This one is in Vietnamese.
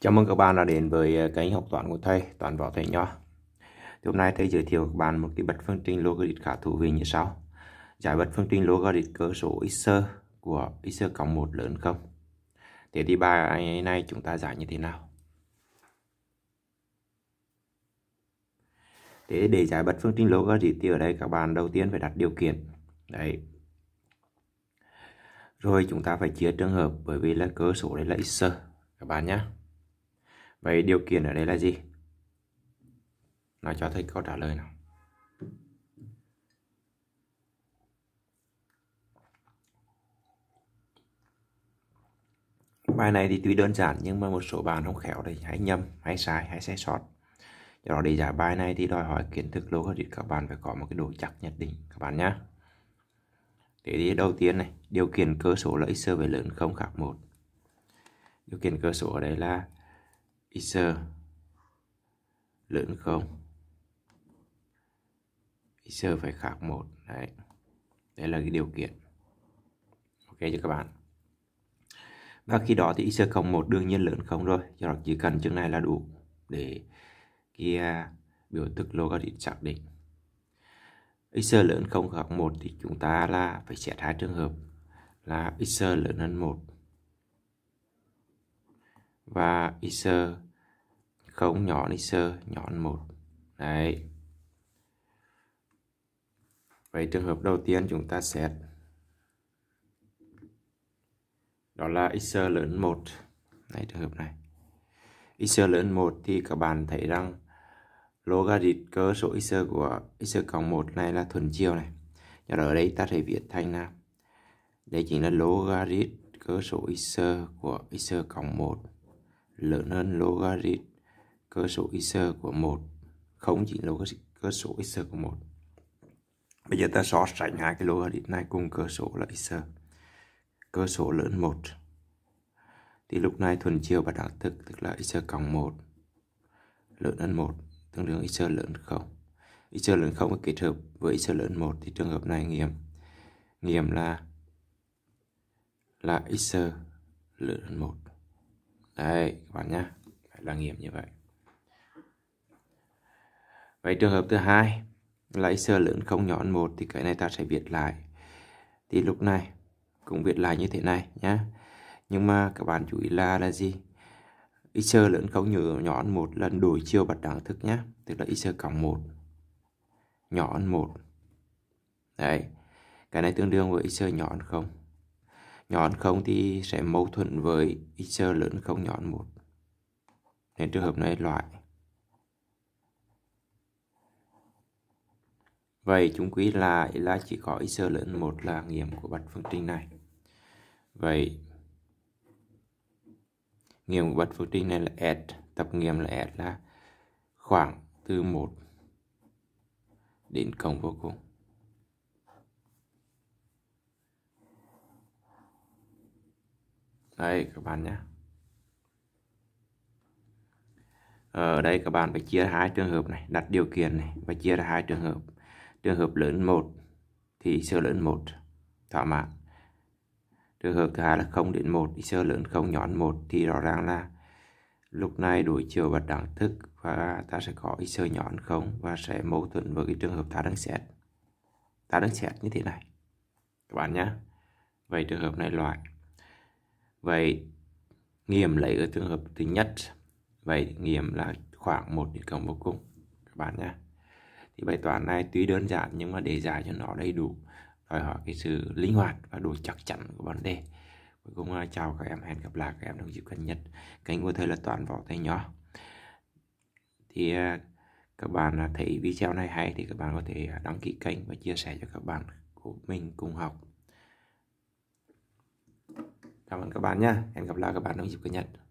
Chào mừng các bạn đã đến với ờ, kênh học toán của thầy Toán Võ Thầy Nho. hôm nay thầy giới thiệu các bạn một cái bật phương trình logarit khá thú vị như sau. Giải bật phương trình logarit cơ số x của x cộng 1 lớn không? Thế thì bài này chúng ta giải như thế nào? Thế để giải bật phương trình logarit thì ở đây các bạn đầu tiên phải đặt điều kiện. Đấy. Rồi chúng ta phải chia trường hợp bởi vì là cơ số đây là x các bạn nhé. Vậy điều kiện ở đây là gì? Nói cho thầy câu trả lời nào. Bài này thì tuy đơn giản nhưng mà một số bạn không khéo thì hãy nhầm, hãy sai, hãy sai sót. Do đó để giải bài này thì đòi hỏi kiến thức logic các bạn phải có một cái độ chắc nhất định các bạn nhé. Thế thì đầu tiên này, điều kiện cơ số là x về lớn không khác một. Điều kiện cơ số ở đây là Ether lớn không Ether phải khác một đấy đây là cái điều kiện ok cho các bạn và khi đó thì Ether cộng một đương nhiên lớn không rồi cho đó chỉ cần chương này là đủ để kia à, biểu thức logarit xác định x lớn không hoặc 1 thì chúng ta là phải xét hai trường hợp là x lớn hơn 1 và Iser không nhọn Iser nhọn một đấy vậy trường hợp đầu tiên chúng ta xét đó là Iser lớn một này trường hợp này Iser lớn một thì các bạn thấy rằng logarit cơ số Iser của Iser cộng một này là thuần chiều này nhờ đó ở đây ta thể viết thành là đây chính là logarit cơ số Iser của Iser cộng 1 lớn hơn logarit cơ số x của 1 không chỉ logarit cơ số x của 1 bây giờ ta so sánh hai cái logarit này cùng cơ số là x cơ số lớn 1 thì lúc này thuần chiều và đảo thực tức là x cộng 1 lớn hơn 1 tương đương x lớn 0 x lớn 0 kết hợp với x lớn 1 thì trường hợp này nghiệm nghiệm là là x lớn hơn 1 Đấy, các bạn nhé. Phải là nghiệm như vậy. Vậy trường hợp thứ hai là x lớn không nhỏ hơn 1 thì cái này ta sẽ viết lại. Thì lúc này cũng viết lại như thế này nhé. Nhưng mà các bạn chú ý là là gì? x lớn không nhỏ nhỏ hơn 1 là đổi chiều bật đẳng thức nhé. Tức là x cộng 1 nhỏ hơn 1. Đấy. Cái này tương đương với x nhỏ hơn 0 nhọn không thì sẽ mâu thuẫn với x lớn không nhọn một nên trường hợp này loại Vậy chúng quý lại là chỉ có x lớn một là nghiệm của bạch phương trình này. Vậy nghiệm của bạch phương trình này là S, tập nghiệm là S là khoảng từ 1 đến cộng vô cùng. đây các bạn nhé ở ờ, đây các bạn phải chia hai trường hợp này đặt điều kiện này và chia ra hai trường hợp trường hợp lớn một thì sơ lớn một thỏa mãn trường hợp thứ hai là không đến một sơ lớn không nhỏ hơn một thì rõ ràng là lúc này đổi chiều bật đẳng thức và ta sẽ có sơ nhỏ hơn không và sẽ mâu thuẫn với cái trường hợp ta đang xét ta đang xét như thế này các bạn nhé vậy trường hợp này loại Vậy nghiệm lấy ở trường hợp thứ nhất. Vậy nghiệm là khoảng một đến cộng vô cùng các bạn nhé. Thì bài toán này tuy đơn giản nhưng mà để giải cho nó đầy đủ đòi hỏi cái sự linh hoạt và độ chắc chắn của vấn đề. Cuối cùng à, chào các em, hẹn gặp lại các em trong dịp gần nhất. Kênh của thầy là toàn Võ Thầy Nhỏ. Thì à, các bạn à, thấy video này hay thì các bạn có thể đăng ký kênh và chia sẻ cho các bạn của mình cùng học Cảm ơn các bạn nha. Hẹn gặp lại các bạn trong dịp Chủ nhật.